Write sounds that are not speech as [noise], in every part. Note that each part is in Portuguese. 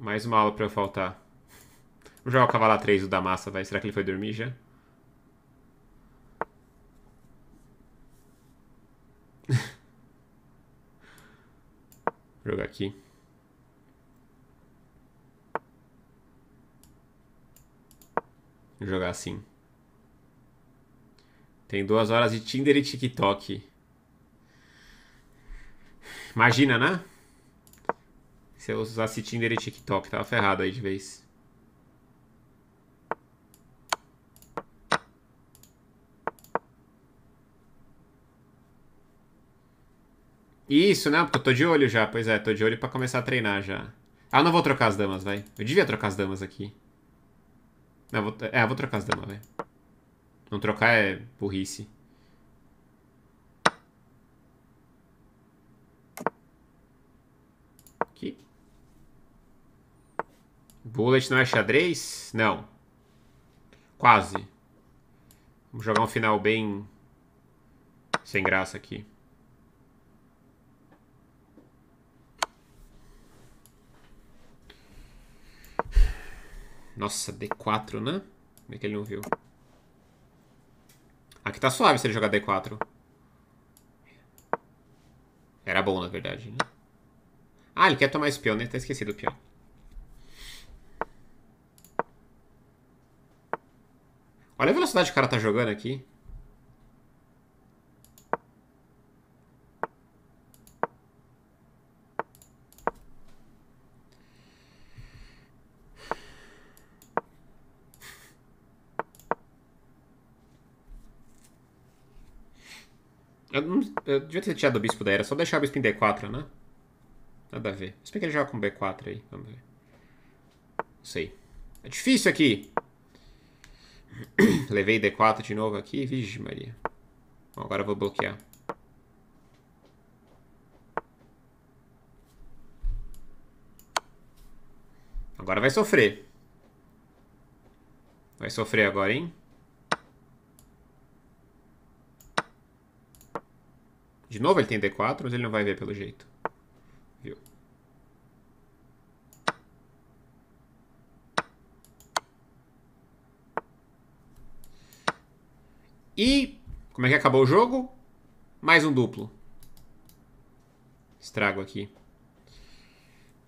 Mais uma aula pra eu faltar. Vou jogar o cavalo 3 do da massa, vai. Será que ele foi dormir já? [laughs] Vou jogar aqui. Vou jogar assim. Tem duas horas de Tinder e TikTok. Imagina, né? Se eu usasse Tinder e TikTok, tava ferrado aí de vez. Isso, né porque eu tô de olho já. Pois é, tô de olho pra começar a treinar já. Ah, não vou trocar as damas, vai. Eu devia trocar as damas aqui. Não, vou... É, eu vou trocar as damas, vai. Não trocar é burrice. Bullet não é xadrez? Não. Quase. Vamos jogar um final bem sem graça aqui. Nossa, D4, né? Como é que ele não viu? Aqui tá suave se ele jogar D4. Era bom, na verdade, né? Ah, ele quer tomar peão né? Tá esquecido o peão. cidade o cara tá jogando aqui? Eu, não, eu devia ter tirado o bispo da era, só deixar o bispo em D4, né? Nada a ver. Se bem que ele joga com B4 aí, vamos ver. Não sei. É difícil aqui. [clears throat] Levei D4 de novo aqui. Vixe, Maria. Bom, agora eu vou bloquear. Agora vai sofrer. Vai sofrer agora, hein? De novo ele tem D4, mas ele não vai ver pelo jeito. E como é que acabou o jogo? Mais um duplo. Estrago aqui.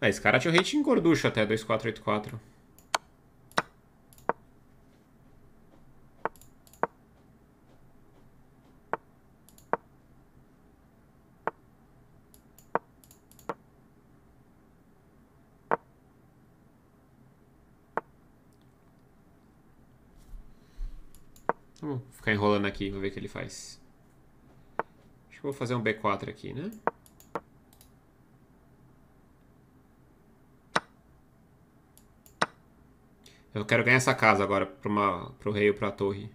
Ah, esse cara tinha o rating gorducho até, 2484. Vamos vou ficar enrolando aqui, vou ver o que ele faz. Acho que vou fazer um B4 aqui, né? Eu quero ganhar essa casa agora para o rei ou para a torre.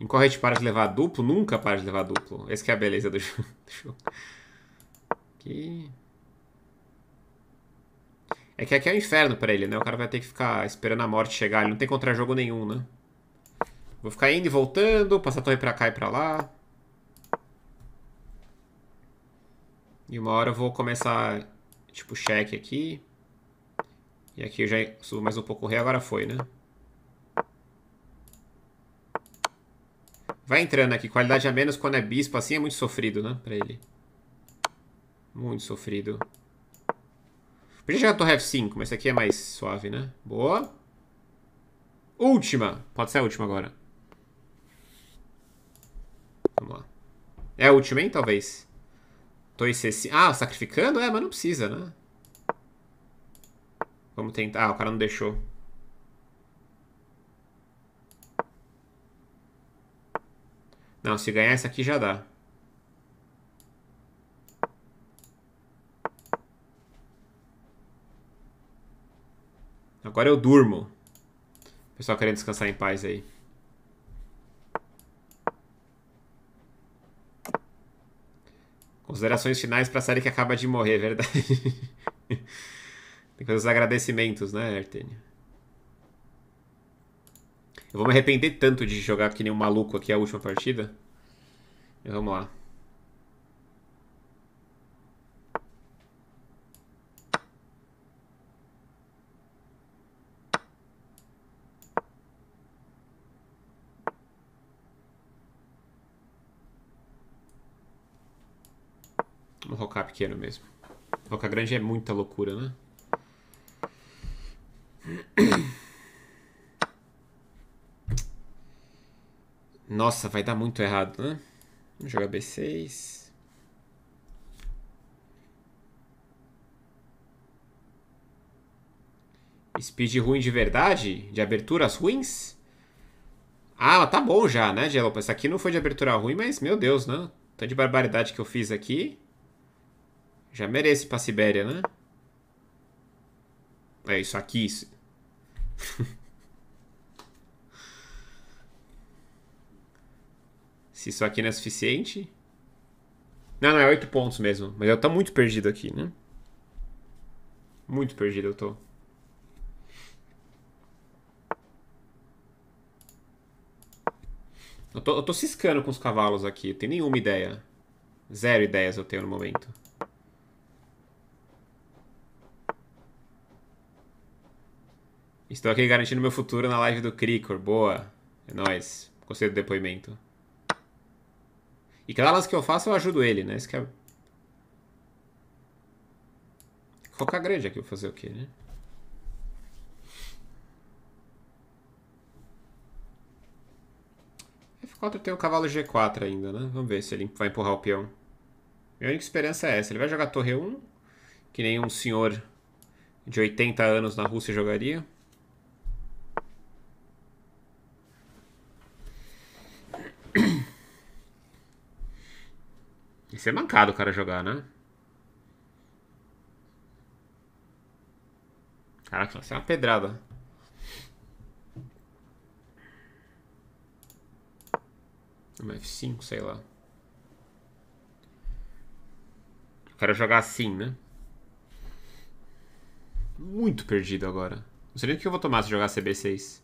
Incorrete para de levar duplo? Nunca para de levar duplo. Essa é a beleza do [laughs] jogo. Aqui. É que aqui é o um inferno para ele, né? O cara vai ter que ficar esperando a morte chegar. Ele não tem contra-jogo nenhum, né? Vou ficar indo e voltando, passar a torre pra cá e pra lá. E uma hora eu vou começar, tipo, cheque aqui. E aqui eu já subo mais um pouco o rei, agora foi, né? Vai entrando aqui, qualidade a menos quando é bispo, assim é muito sofrido, né, pra ele. Muito sofrido. Podia jogar a torre F5, mas esse aqui é mais suave, né? Boa. Última. Pode ser a última agora. Vamos lá. É a última, Talvez. Tô esse, Ah, sacrificando? É, mas não precisa, né? Vamos tentar. Ah, o cara não deixou. Não, se ganhar essa aqui já dá. Agora eu durmo. pessoal querendo descansar em paz aí. Considerações finais para a série que acaba de morrer, é verdade. [laughs] Tem que fazer os agradecimentos, né, Artênio? Eu vou me arrepender tanto de jogar que nem um maluco aqui a última partida. Vamos lá. No rocar pequeno mesmo. Roca grande é muita loucura, né? [coughs] Nossa, vai dar muito errado, né? Vamos jogar B6. Speed ruim de verdade? De aberturas ruins? Ah, tá bom já, né, Gelopa? Essa aqui não foi de abertura ruim, mas, meu Deus, né? Tanto de barbaridade que eu fiz aqui. Já merece pra Sibéria, né? É isso aqui. Isso. [laughs] Se isso aqui não é suficiente. Não, não, é 8 pontos mesmo. Mas eu tô muito perdido aqui, né? Muito perdido eu tô. Eu tô, eu tô ciscando com os cavalos aqui. Eu tenho nenhuma ideia. Zero ideias eu tenho no momento. Estou aqui garantindo meu futuro na live do Cricor. Boa. É nóis. Gostei do depoimento. E cada lance que eu faço, eu ajudo ele, né? Isso que é... Focar grande aqui, vou fazer o quê, né? F4 tem o um cavalo G4 ainda, né? Vamos ver se ele vai empurrar o peão. Minha única esperança é essa. Ele vai jogar torre 1, que nem um senhor de 80 anos na Rússia jogaria. Isso é mancado o cara jogar, né? Caraca, vai ser é uma pedrada. F5, sei lá. Eu quero jogar assim, né? Muito perdido agora. Não sei nem o que eu vou tomar se jogar CB6.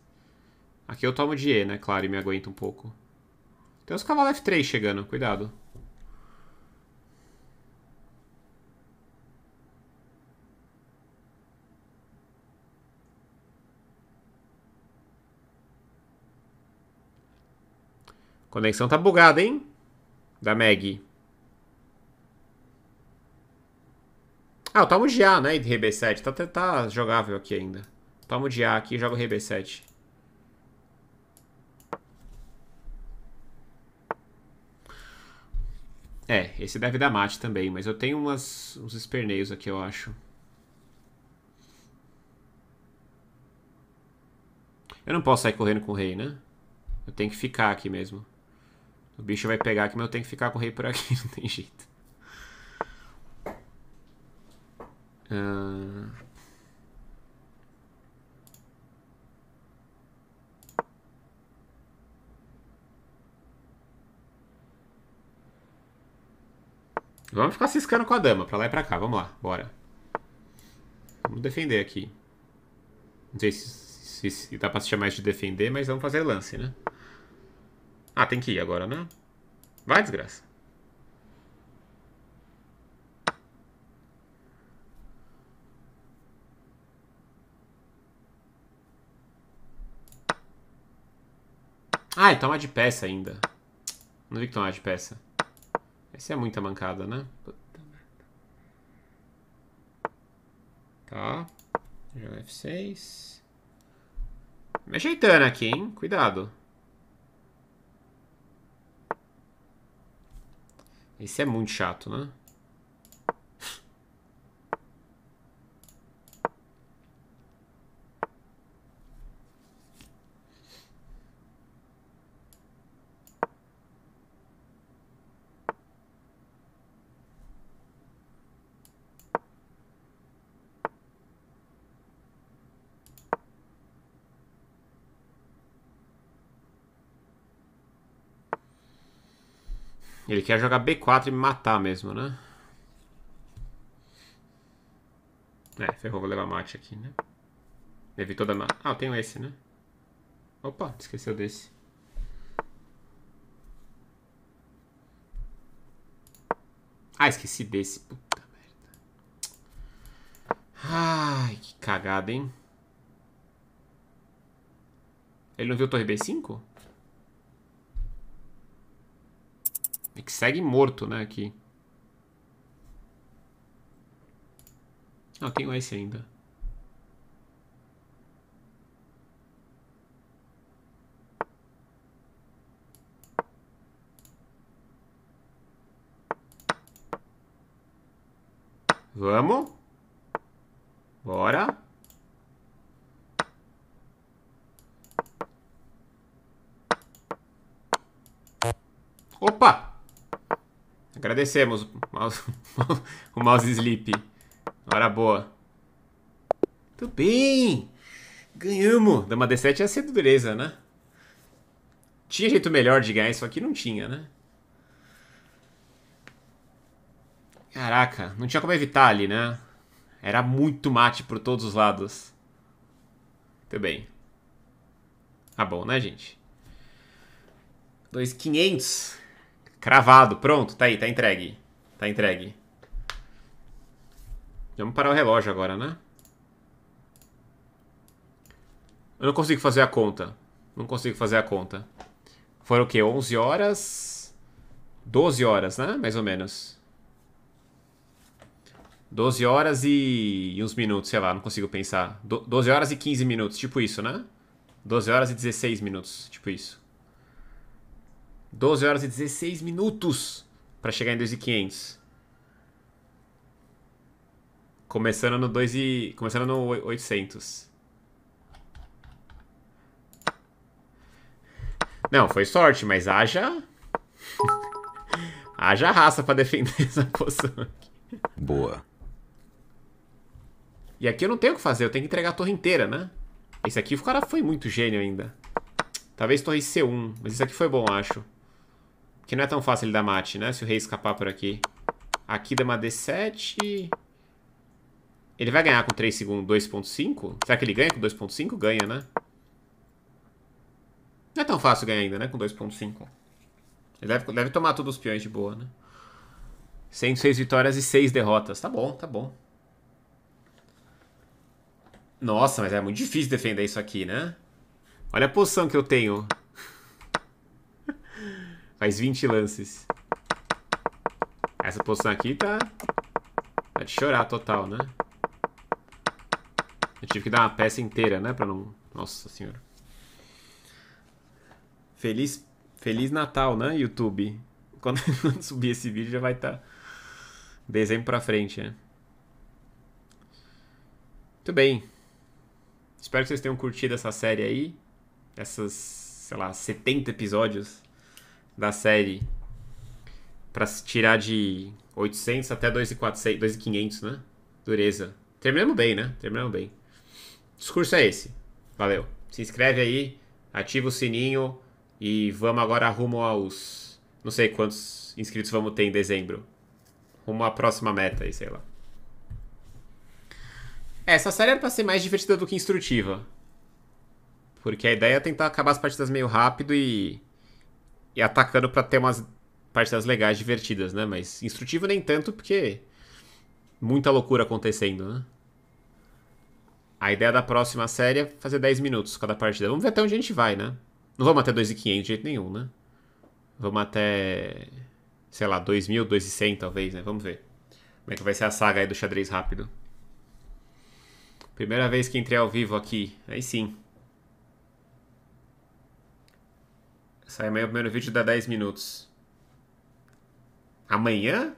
Aqui eu tomo de E, né? Claro, e me aguenta um pouco. Tem uns cavalos F3 chegando, cuidado. Conexão tá bugada, hein? Da Meg. Ah, eu tomo de A, né? de RB7. Tá, tá jogável aqui ainda. Tomo de A aqui e jogo RB7. É, esse deve dar mate também, mas eu tenho umas, uns esperneios aqui, eu acho. Eu não posso sair correndo com o rei, né? Eu tenho que ficar aqui mesmo. O bicho vai pegar aqui, mas eu tenho que ficar com o rei por aqui, [laughs] não tem jeito. Uh... Vamos ficar ciscando com a dama, pra lá e pra cá. Vamos lá, bora. Vamos defender aqui. Não sei se, se, se dá pra se chamar de defender, mas vamos fazer lance, né? Ah, tem que ir agora, né? Vai, desgraça. Ah, ele toma tá de peça ainda. Não vi que tomar tá de peça. Essa é muita mancada, né? Puta merda. Tá. Joga F6. Me ajeitando aqui, hein? Cuidado. Isso é muito chato, né? Ele quer jogar B4 e me matar mesmo, né? É, ferrou, vou levar mate aqui, né? Evitou da mate. Ah, eu tenho esse, né? Opa, esqueceu desse. Ah, esqueci desse. Puta merda. Ai, que cagada, hein? Ele não viu torre B5? É que segue morto, né, aqui. Não, tenho esse ainda. Vamos. Bora. Agradecemos mouse, [laughs] o mouse sleep. Hora boa. Tudo bem. Ganhamos. Dama D7 ia é ser dureza, né? Tinha jeito melhor de ganhar isso aqui? Não tinha, né? Caraca, não tinha como evitar ali, né? Era muito mate por todos os lados. Tudo bem. Tá bom, né, gente? 2.500. Cravado, pronto, tá aí, tá entregue. Tá entregue. Vamos parar o relógio agora, né? Eu não consigo fazer a conta. Não consigo fazer a conta. Foram o quê? 11 horas? 12 horas, né? Mais ou menos. 12 horas e, uns minutos, sei lá, não consigo pensar. Do 12 horas e 15 minutos, tipo isso, né? 12 horas e 16 minutos, tipo isso. 12 horas e 16 minutos para chegar em 2,500. Começando no 2 e... começando no 800. Não, foi sorte, mas haja [laughs] haja raça para defender essa posição aqui. Boa. E aqui eu não tenho o que fazer, eu tenho que entregar a torre inteira, né? Esse aqui o cara foi muito gênio ainda. Talvez torre C1, mas esse aqui foi bom, acho. Que não é tão fácil ele dar mate, né? Se o rei escapar por aqui. Aqui dá uma D7. Ele vai ganhar com 3 segundos 2.5? Será que ele ganha com 2.5? Ganha, né? Não é tão fácil ganhar ainda, né? Com 2.5. Ele deve, deve tomar todos os peões de boa, né? 106 vitórias e 6 derrotas. Tá bom, tá bom. Nossa, mas é muito difícil defender isso aqui, né? Olha a posição que eu tenho. Faz 20 lances. Essa posição aqui tá... Tá de chorar total, né? Eu tive que dar uma peça inteira, né? Pra não... Nossa senhora. Feliz, Feliz Natal, né, YouTube? [laughs] [laughs] Quando, subir esse vídeo já vai estar... Tá dezembro pra frente, né? Muito bem. Espero que vocês tenham curtido essa série aí. Essas, sei lá, 70 episódios da série para se tirar de 800 até 2,400, 2,500, né? Dureza. Terminamos bem, né? Terminamos bem. O discurso é esse. Valeu. Se inscreve aí, ativa o sininho e vamos agora rumo aos. Não sei quantos inscritos vamos ter em dezembro. Rumo à próxima meta aí, sei lá. É, essa série era pra ser mais divertida do que instrutiva. Porque a ideia é tentar acabar as partidas meio rápido e e atacando para ter umas partidas legais, divertidas, né? Mas instrutivo nem tanto, porque muita loucura acontecendo, né? A ideia da próxima série é fazer 10 minutos cada partida. Vamos ver até onde a gente vai, né? Não vamos até 2.500 de jeito nenhum, né? Vamos até, sei lá, 2.000, 2.100 talvez, né? Vamos ver. Como é que vai ser a saga aí do xadrez rápido. Primeira vez que entrei ao vivo aqui. Aí sim. Sai amanhã o primeiro vídeo dá 10 minutos. Amanhã?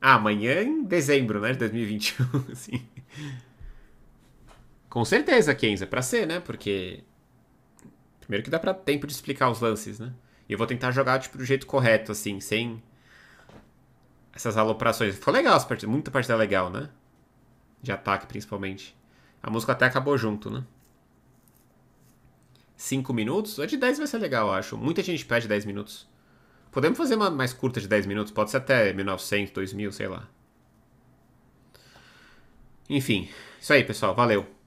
Ah, amanhã em dezembro, né? De 2021, [laughs] assim. Com certeza, Kenza. Pra ser, né? Porque... Primeiro que dá pra tempo de explicar os lances, né? E eu vou tentar jogar, tipo, do jeito correto, assim. Sem essas aloprações. Ficou legal as partidas. Muita partida legal, né? De ataque, principalmente. A música até acabou junto, né? 5 minutos. A é de 10 vai ser legal, eu acho. Muita gente pede 10 minutos. Podemos fazer uma mais curta de 10 minutos, pode ser até 1900, 2000, sei lá. Enfim, isso aí, pessoal. Valeu.